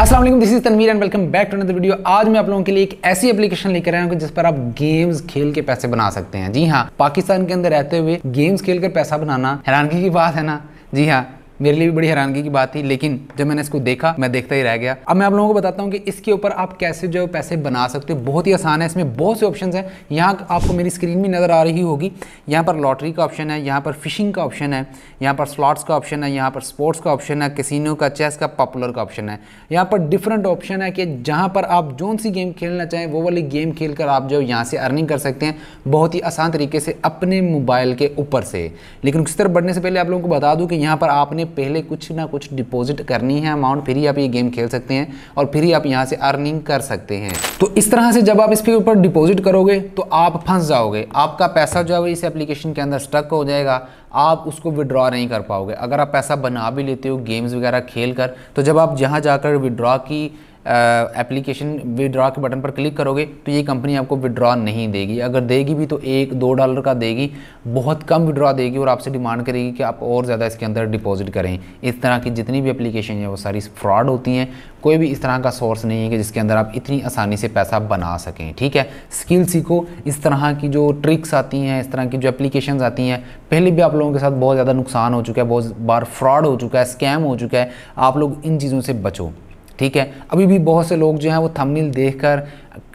Aslam this is Tanveer and welcome back to another video आज मैं आप लोगों के लिए एक ऐसी एप्लीकेशन लेकर आया हूँ जिस पर आप गेम्स खेल के पैसे बना सकते हैं जी हाँ पाकिस्तान के अंदर रहते हुए गेम्स खेल कर पैसा बनाना हैरानगी की बात है ना जी हाँ मेरे लिए भी बड़ी हैरानगी की बात थी लेकिन जब मैंने इसको देखा मैं देखता ही रह गया अब मैं आप लोगों को बताता हूँ कि इसके ऊपर आप कैसे जो पैसे बना सकते हो बहुत ही आसान है इसमें बहुत से ऑप्शन हैं यहाँ आपको मेरी स्क्रीन भी नज़र आ रही होगी यहाँ पर लॉटरी का ऑप्शन है यहाँ पर फिशिंग का ऑप्शन है यहाँ पर स्लॉट्स का ऑप्शन है यहाँ पर स्पोर्ट्स का ऑप्शन है कसिनो का चेस का पॉपुलर का ऑप्शन है यहाँ पर डिफरेंट ऑप्शन है कि जहाँ पर आप जोन सी गेम खेलना चाहें वो वाली गेम खेल कर आप जो यहाँ से अर्निंग कर सकते हैं बहुत ही आसान तरीके से अपने मोबाइल के ऊपर से लेकिन उस तरफ बढ़ने से पहले आप लोगों को बता दूँ कि यहाँ पर आपने पहले कुछ ना कुछ डिपॉजिट करनी है अमाउंट फिर ही आप ये गेम खेल सकते हैं और फिर ही आप यहाँ से अर्निंग कर सकते हैं तो इस तरह से जब आप इसके ऊपर डिपॉजिट करोगे तो आप फंस जाओगे आपका पैसा जो है इस एप्लीकेशन के अंदर स्टक हो जाएगा आप उसको विड्रॉ नहीं कर पाओगे अगर आप पैसा बना भी लेते हो गेम्स वगैरह खेल कर तो जब आप जहाँ जाकर विड्रॉ की एप्लीकेशन विड्रॉ के बटन पर क्लिक करोगे तो ये कंपनी आपको विड्रॉ नहीं देगी अगर देगी भी तो एक दो डॉलर का देगी बहुत कम विड्रॉ देगी और आपसे डिमांड करेगी कि आप और ज़्यादा इसके अंदर डिपॉजिट करें इस तरह की जितनी भी एप्लीकेशन है वो सारी फ्रॉड होती हैं कोई भी इस तरह का सोर्स नहीं है कि जिसके अंदर आप इतनी आसानी से पैसा बना सकें ठीक है स्किल सीखो इस तरह की जो ट्रिक्स आती हैं इस तरह की जो एप्लीकेशन आती हैं पहले भी आप लोगों के साथ बहुत ज़्यादा नुकसान हो चुका है बहुत बार फ्रॉड हो चुका है स्कैम हो चुका है आप लोग इन चीज़ों से बचो ठीक है अभी भी बहुत से लोग जो हैं वो थंबनेल देखकर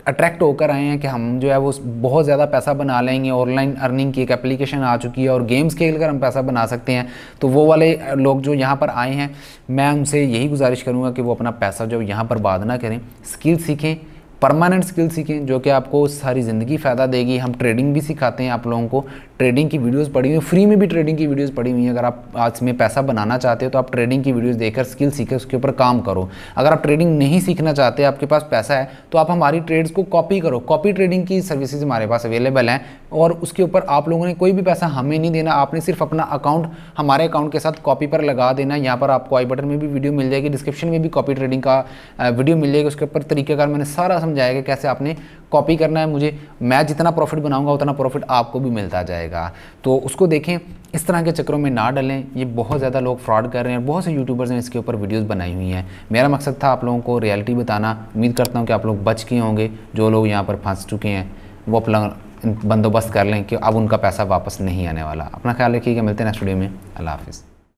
अट्रैक्ट होकर आए हैं कि हम जो है वो बहुत ज़्यादा पैसा बना लेंगे ऑनलाइन अर्निंग की एक एप्लीकेशन आ चुकी है और गेम्स खेल कर हम पैसा बना सकते हैं तो वो वाले लोग जो यहाँ पर आए हैं मैं उनसे यही गुजारिश करूँगा कि वो अपना पैसा जो यहाँ पर बाद ना करें स्किल सीखें परमानेंट स्किल सीखें जो कि आपको सारी ज़िंदगी फ़ायदा देगी हम ट्रेडिंग भी सिखाते हैं आप लोगों को ट्रेडिंग की वीडियोस पड़ी हुई फ्री में भी ट्रेडिंग की वीडियोस पड़ी हुई हैं अगर आप आज में पैसा बनाना चाहते हो तो आप ट्रेडिंग की वीडियोस देखकर स्किल सीखें उसके ऊपर काम करो अगर आप ट्रेडिंग नहीं सीखना चाहते आपके पास पैसा है तो आप हमारी ट्रेड्स को कॉपी करो कॉपी ट्रेडिंग की सर्विसेज हमारे पास अवेलेबल हैं और उसके ऊपर आप लोगों ने कोई भी पैसा हमें नहीं देना आपने सिर्फ अपना अकाउंट हमारे अकाउंट के साथ कॉपी पर लगा देना यहाँ पर आपको आई बटन में भी वीडियो मिल जाएगी डिस्क्रिप्शन में भी कॉपी ट्रेडिंग का वीडियो मिल जाएगी उसके ऊपर तरीक़ेकार मैंने सारा समझाया कि कैसे आपने कॉपी करना है मुझे मैं जितना प्रॉफिट बनाऊंगा उतना प्रॉफिट आपको भी मिलता जाएगा तो उसको देखें इस तरह के चक्रों में ना डलें ये बहुत ज़्यादा लोग फ्रॉड कर रहे हैं बहुत से यूट्यूबर्स ने इसके ऊपर वीडियोस बनाई हुई हैं मेरा मकसद था आप लोगों को रियलिटी बताना उम्मीद करता हूँ कि आप लोग बच गए होंगे जो लोग यहाँ पर फंस चुके हैं वो अपना बंदोबस्त कर लें कि अब उनका पैसा वापस नहीं आने वाला अपना ख्याल रखिएगा मिलते हैं नेक्स्ट वीडियो में अल्लाह हाफिज़